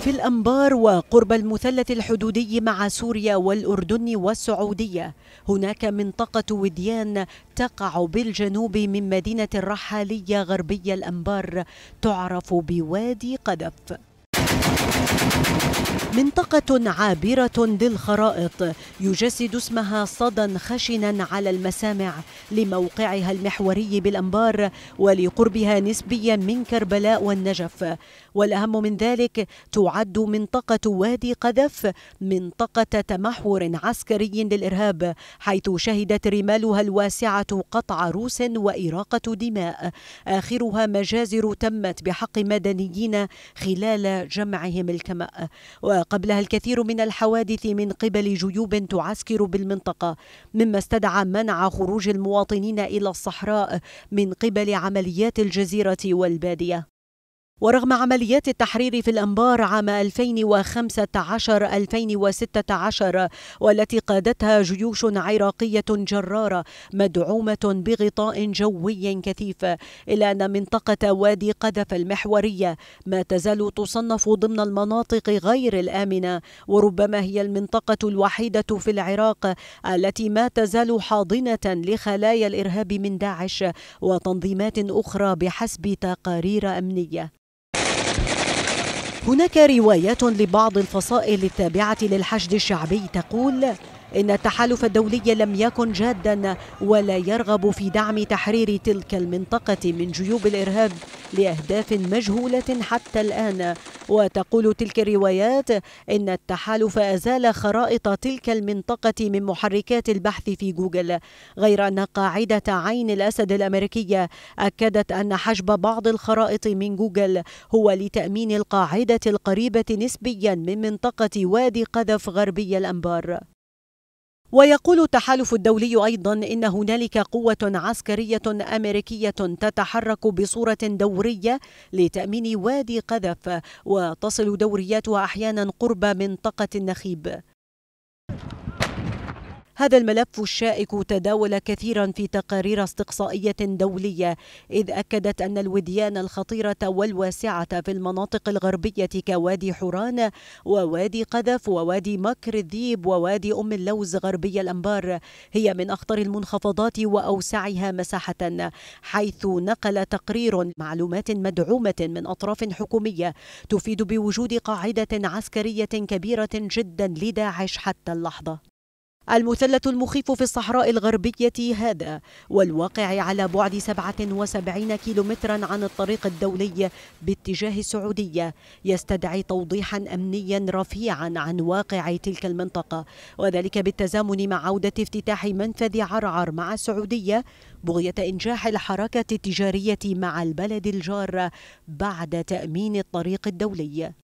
في الأنبار وقرب المثلث الحدودي مع سوريا والأردن والسعودية هناك منطقة وديان تقع بالجنوب من مدينة الرحالية غربية الأنبار تعرف بوادي قذف منطقة عابرة للخرائط يجسد اسمها صدى خشنا على المسامع لموقعها المحوري بالأنبار ولقربها نسبيا من كربلاء والنجف والأهم من ذلك تعد منطقة وادي قذف منطقة تمحور عسكري للإرهاب حيث شهدت رمالها الواسعة قطع روس وإراقة دماء آخرها مجازر تمت بحق مدنيين خلال جمعهم الكمأ قبلها الكثير من الحوادث من قبل جيوب تعسكر بالمنطقة مما استدعى منع خروج المواطنين إلى الصحراء من قبل عمليات الجزيرة والبادية ورغم عمليات التحرير في الأنبار عام 2015-2016 والتي قادتها جيوش عراقية جرارة مدعومة بغطاء جوي كثيف إلا أن منطقة وادي قذف المحورية ما تزال تصنف ضمن المناطق غير الآمنة وربما هي المنطقة الوحيدة في العراق التي ما تزال حاضنة لخلايا الإرهاب من داعش وتنظيمات أخرى بحسب تقارير أمنية هناك روايات لبعض الفصائل التابعة للحشد الشعبي تقول إن التحالف الدولي لم يكن جادا ولا يرغب في دعم تحرير تلك المنطقة من جيوب الإرهاب لأهداف مجهولة حتى الآن وتقول تلك الروايات إن التحالف أزال خرائط تلك المنطقة من محركات البحث في جوجل غير أن قاعدة عين الأسد الأمريكية أكدت أن حجب بعض الخرائط من جوجل هو لتأمين القاعدة القريبة نسبيا من منطقة وادي قذف غربي الأنبار ويقول التحالف الدولي أيضا إن هنالك قوة عسكرية أمريكية تتحرك بصورة دورية لتأمين وادي قذف وتصل دورياتها أحيانا قرب منطقة النخيب هذا الملف الشائك تداول كثيرا في تقارير استقصائية دولية إذ أكدت أن الوديان الخطيرة والواسعة في المناطق الغربية كوادي حوران ووادي قذف ووادي مكر الذيب ووادي أم اللوز غربي الأنبار هي من أخطر المنخفضات وأوسعها مساحة حيث نقل تقرير معلومات مدعومة من أطراف حكومية تفيد بوجود قاعدة عسكرية كبيرة جدا لداعش حتى اللحظة المثلث المخيف في الصحراء الغربية هذا والواقع على بعد 77 كيلومترا عن الطريق الدولي باتجاه السعودية يستدعي توضيحا أمنيا رفيعا عن واقع تلك المنطقة وذلك بالتزامن مع عودة افتتاح منفذ عرعر مع السعودية بغية إنجاح الحركة التجارية مع البلد الجار بعد تأمين الطريق الدولي